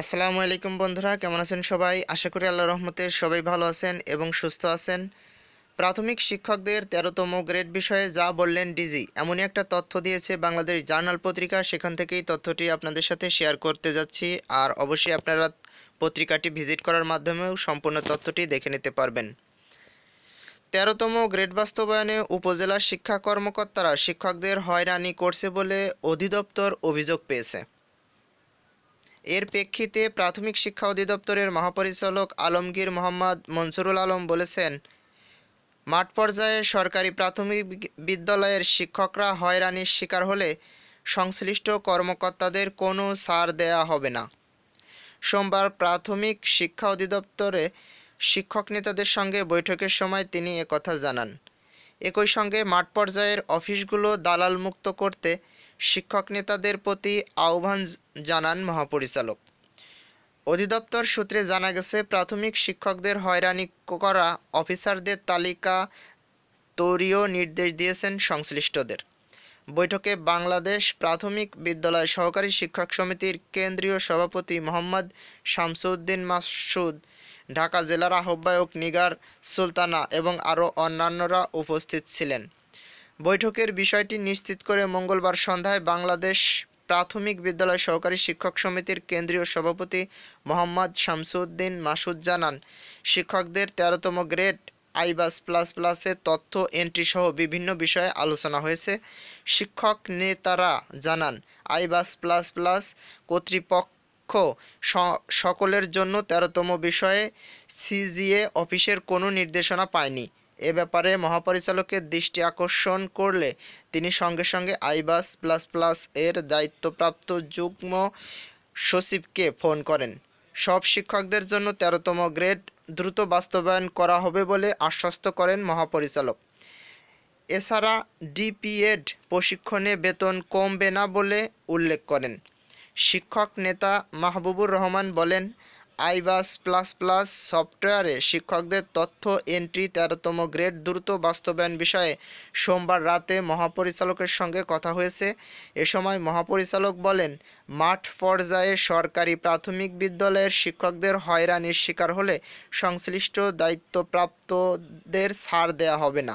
আসসালামু আলাইকুম বন্ধুরা কেমন আছেন সবাই আশা করি আল্লাহ রহমতের সবাই ভালো আছেন এবং সুস্থ আছেন প্রাথমিক শিক্ষকদের তেরোতম গ্রেড বিষয়ে যা বললেন ডিজি এমনই একটা তথ্য দিয়েছে বাংলাদেশ জার্নাল পত্রিকা সেখান থেকেই তথ্যটি আপনাদের সাথে শেয়ার করতে যাচ্ছি আর অবশ্যই আপনারা পত্রিকাটি ভিজিট করার মাধ্যমেও সম্পূর্ণ তথ্যটি দেখে নিতে পারবেন তেরোতম গ্রেড বাস্তবায়নে উপজেলা শিক্ষা কর্মকর্তারা শিক্ষকদের হয়রানি করছে বলে অধিদপ্তর অভিযোগ পেয়েছে এর প্রেক্ষিতে প্রাথমিক শিক্ষা অধিদপ্তরের মহাপরিচালক আলমগীর মোহাম্মদ মনসুরুল আলম বলেছেন মাঠ পর্যায়ে সরকারি প্রাথমিক বিদ্যালয়ের শিক্ষকরা হয়রানির শিকার হলে সংশ্লিষ্ট কর্মকর্তাদের কোনো সার দেয়া হবে না সোমবার প্রাথমিক শিক্ষা অধিদপ্তরে শিক্ষক নেতাদের সঙ্গে বৈঠকের সময় তিনি একথা জানান একই সঙ্গে মাঠ পর্যায়ের অফিসগুলো দালাল মুক্ত করতে শিক্ষক নেতাদের প্রতি আহ্বান জানান মহাপরিচালক অধিদপ্তর সূত্রে জানা গেছে প্রাথমিক শিক্ষকদের হয়রানি করা অফিসারদের তালিকা তৈরিও নির্দেশ দিয়েছেন সংশ্লিষ্টদের বৈঠকে বাংলাদেশ প্রাথমিক বিদ্যালয় সহকারী শিক্ষক সমিতির কেন্দ্রীয় সভাপতি মোহাম্মদ শামসুদ্দিন মাসুদ ঢাকা জেলার আহ্বায়ক নিগার সুলতানা এবং আরও অন্যান্যরা উপস্থিত ছিলেন বৈঠকের বিষয়টি নিশ্চিত করে মঙ্গলবার সন্ধ্যায় বাংলাদেশ প্রাথমিক বিদ্যালয় সহকারী শিক্ষক সমিতির কেন্দ্রীয় সভাপতি মোহাম্মদ শামসুদ্দিন মাসুদ জানান শিক্ষকদের তেরোতম গ্রেড আইবাস প্লাস প্লাসে তথ্য এন্ট্রি সহ বিভিন্ন বিষয়ে আলোচনা হয়েছে শিক্ষক নেতারা জানান আইবাস প্লাস প্লাস কর্তৃপক্ষ লক্ষ্য সকলের জন্য তেরোতম বিষয়ে সিজিএ অফিসের কোনো নির্দেশনা পায়নি এ ব্যাপারে মহাপরিচালকের দৃষ্টি আকর্ষণ করলে তিনি সঙ্গে সঙ্গে আইবাস প্লাস প্লাস এর দায়িত্বপ্রাপ্ত যুগ্ম সচিবকে ফোন করেন সব শিক্ষকদের জন্য তেরোতম গ্রেড দ্রুত বাস্তবায়ন করা হবে বলে আশ্বস্ত করেন মহাপরিচালক এছাড়া ডিপিএড প্রশিক্ষণে বেতন কমবে না বলে উল্লেখ করেন শিক্ষক নেতা মাহবুবুর রহমান বলেন আইবাস প্লাস প্লাস সফটওয়্যারে শিক্ষকদের তথ্য এন্ট্রি তেরোতম গ্রেড দ্রুত বাস্তবায়ন বিষয়ে সোমবার রাতে মহাপরিচালকের সঙ্গে কথা হয়েছে এ সময় মহাপরিচালক বলেন মাঠ পর্যায়ে সরকারি প্রাথমিক বিদ্যালয়ের শিক্ষকদের হয়রানির শিকার হলে সংশ্লিষ্ট দায়িত্বপ্রাপ্তদের ছাড় দেয়া হবে না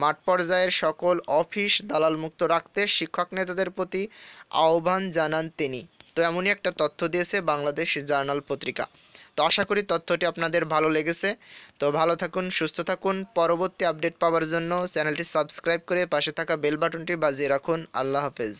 মাঠ পর্যায়ের সকল অফিস দালালমুক্ত রাখতে শিক্ষক নেতাদের প্রতি আহ্বান জানান তিনি তো এমনই একটা তথ্য দিয়েছে বাংলাদেশ জার্নাল পত্রিকা তো আশা করি তথ্যটি আপনাদের ভালো লেগেছে তো ভালো থাকুন সুস্থ থাকুন পরবর্তী আপডেট পাওয়ার জন্য চ্যানেলটি সাবস্ক্রাইব করে পাশে থাকা বেল বাটনটি বাজিয়ে রাখুন আল্লাহ হাফেজ